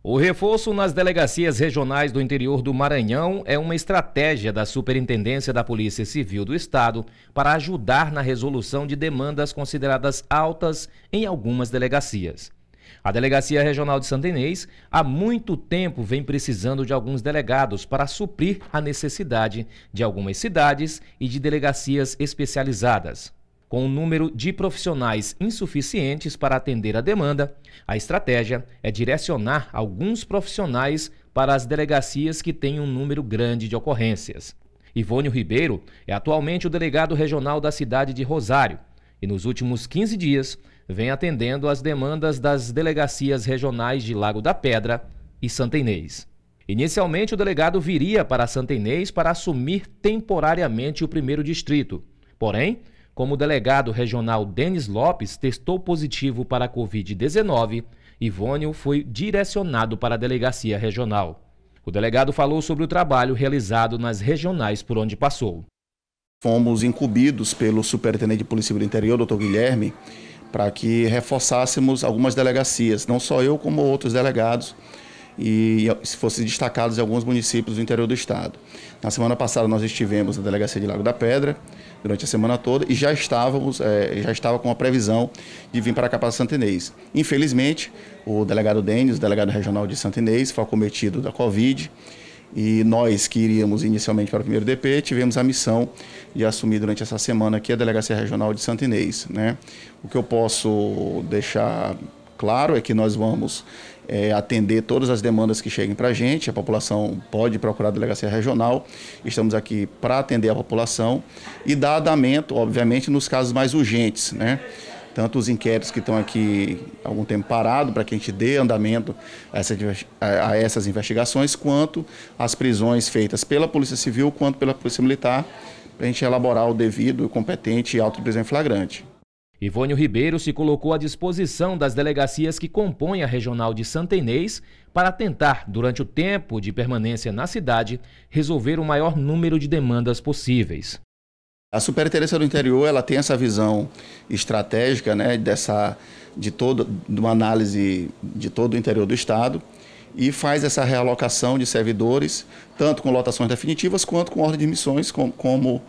O reforço nas delegacias regionais do interior do Maranhão é uma estratégia da Superintendência da Polícia Civil do Estado para ajudar na resolução de demandas consideradas altas em algumas delegacias. A Delegacia Regional de Santa Inês há muito tempo vem precisando de alguns delegados para suprir a necessidade de algumas cidades e de delegacias especializadas com o número de profissionais insuficientes para atender a demanda, a estratégia é direcionar alguns profissionais para as delegacias que têm um número grande de ocorrências. Ivônio Ribeiro é atualmente o delegado regional da cidade de Rosário e, nos últimos 15 dias, vem atendendo as demandas das delegacias regionais de Lago da Pedra e Santa Inês. Inicialmente, o delegado viria para Santa Inês para assumir temporariamente o primeiro distrito. Porém, como o delegado regional Denis Lopes testou positivo para a Covid-19, Ivônio foi direcionado para a delegacia regional. O delegado falou sobre o trabalho realizado nas regionais por onde passou. Fomos incumbidos pelo superintendente de Polícia do Interior, doutor Guilherme, para que reforçássemos algumas delegacias, não só eu, como outros delegados, e se fossem destacados em alguns municípios do interior do estado. Na semana passada nós estivemos na delegacia de Lago da Pedra durante a semana toda e já estávamos é, já estava com a previsão de vir para a capital Santa Inês. Infelizmente, o delegado Denis, o delegado regional de Santa Inês, foi acometido da Covid e nós que iríamos inicialmente para o primeiro DP tivemos a missão de assumir durante essa semana aqui a delegacia regional de Santa Inês, né? O que eu posso deixar Claro é que nós vamos é, atender todas as demandas que cheguem para a gente. A população pode procurar a delegacia regional. Estamos aqui para atender a população e dar andamento, obviamente, nos casos mais urgentes, né? Tanto os inquéritos que estão aqui algum tempo parado para que a gente dê andamento a, essas investigações, quanto as prisões feitas pela Polícia Civil, quanto pela Polícia Militar, para a gente elaborar o devido, competente e auto prisão em flagrante. Ivônio Ribeiro se colocou à disposição das delegacias que compõem a Regional de Santa Inês para tentar, durante o tempo de permanência na cidade, resolver o maior número de demandas possíveis. A Superintendência do Interior ela tem essa visão estratégica né, dessa, de, todo, de uma análise de todo o interior do Estado e faz essa realocação de servidores, tanto com lotações definitivas quanto com ordem de missões, como, como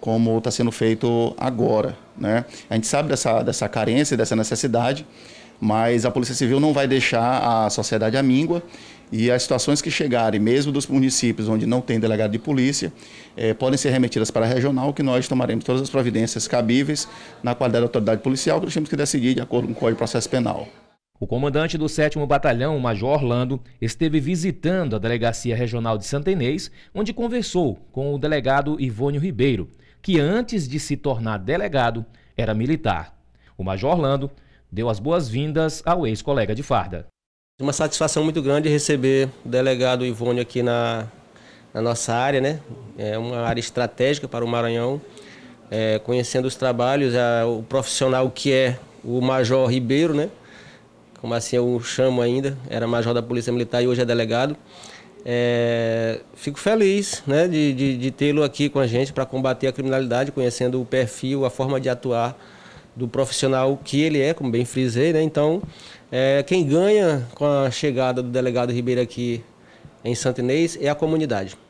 como está sendo feito agora. Né? A gente sabe dessa, dessa carência, dessa necessidade, mas a Polícia Civil não vai deixar a sociedade amíngua e as situações que chegarem, mesmo dos municípios onde não tem delegado de polícia, eh, podem ser remetidas para a regional, que nós tomaremos todas as providências cabíveis na qualidade da autoridade policial, que nós temos que decidir de acordo com o Código de Processo Penal. O comandante do 7 Batalhão, o Major Orlando, esteve visitando a Delegacia Regional de Santa Inês, onde conversou com o delegado Ivônio Ribeiro, que antes de se tornar delegado era militar. O Major Orlando deu as boas-vindas ao ex-colega de farda. Uma satisfação muito grande receber o delegado Ivone aqui na, na nossa área, né? É uma área estratégica para o Maranhão. É, conhecendo os trabalhos, a, o profissional que é o Major Ribeiro, né? Como assim eu chamo ainda, era major da Polícia Militar e hoje é delegado. É, fico feliz né, de, de, de tê-lo aqui com a gente para combater a criminalidade, conhecendo o perfil, a forma de atuar do profissional que ele é, como bem frisei. Né? Então, é, quem ganha com a chegada do delegado Ribeiro aqui em Santo Inês é a comunidade.